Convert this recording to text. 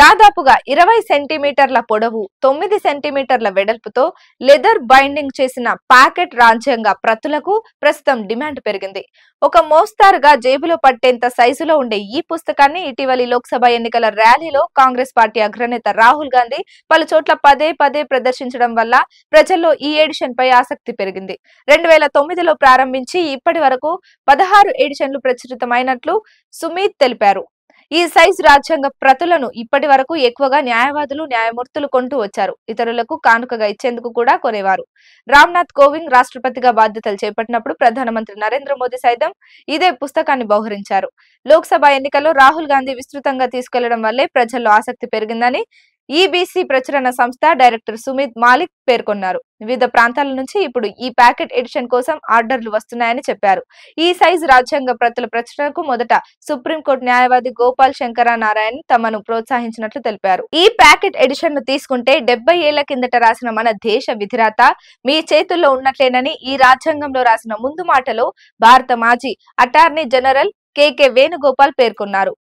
దాదాపుగా ఇరవై సెంటీమీటర్ల పొడవు తొమ్మిది సెంటీమీటర్ల వెడల్పుతో లెదర్ బైండింగ్ చేసిన ప్యాకెట్ రాజ్యాంగ ప్రతులకు ప్రస్తుతం డిమాండ్ పెరిగింది ఒక మోస్తారుగా జేబులో పట్టేంత సైజులో ఉండే ఈ పుస్తకాన్ని ఇటీవలి లోక్సభ ఎన్నికల ర్యాలీలో కాంగ్రెస్ పార్టీ అగ్రనేత రాహుల్ గాంధీ పలు చోట్ల పదే పదే ప్రదర్శించడం వల్ల ప్రజల్లో ఈ ఎడిషన్ పై ఆసక్తి పెరిగింది రెండు వేల తొమ్మిదిలో ప్రారంభించి ఇప్పటి వరకు పదహారు ఎడిషన్లు ప్రచురితమైనట్లు సుమీత్ తెలిపారు ఈ సైజ్ రాజ్యాంగ ప్రతులను ఇప్పటి వరకు ఎక్కువగా న్యాయవాదులు న్యాయమూర్తులు కొంటూ వచ్చారు ఇతరులకు కానుకగా ఇచ్చేందుకు కూడా కొనేవారు రామ్నాథ్ కోవింద్ రాష్ట్రపతిగా బాధ్యతలు చేపట్టినప్పుడు ప్రధానమంత్రి నరేంద్ర మోదీ సైతం ఇదే పుస్తకాన్ని బహురించారు లోక్సభ ఎన్నికల్లో రాహుల్ గాంధీ విస్తృతంగా తీసుకెళ్లడం వల్లే ప్రజల్లో ఆసక్తి పెరిగిందని ఈబీసీ e ప్రచురణ సంస్థ డైరెక్టర్ సుమిత్ మాలిక్ పేర్కొన్నారు వివిధ ప్రాంతాల నుంచి ఇప్పుడు ఈ ప్యాకెట్ ఎడిషన్ కోసం ఆర్డర్లు వస్తున్నాయని చెప్పారు ఈ సైజ్ రాజ్యాంగ ప్రతుల ప్రచురణకు మొదట సుప్రీంకోర్టు న్యాయవాది గోపాల్ శంకర నారాయణ్ తమను ప్రోత్సహించినట్లు తెలిపారు ఈ ప్యాకెట్ ఎడిషన్ ను తీసుకుంటే డెబ్బై ఏళ్ల కిందట రాసిన మన దేశ విధిరాత మీ చేతుల్లో ఉన్నట్లేనని ఈ రాజ్యాంగంలో రాసిన ముందు మాటలో భారత మాజీ అటార్నీ జనరల్ కెకే వేణుగోపాల్ పేర్కొన్నారు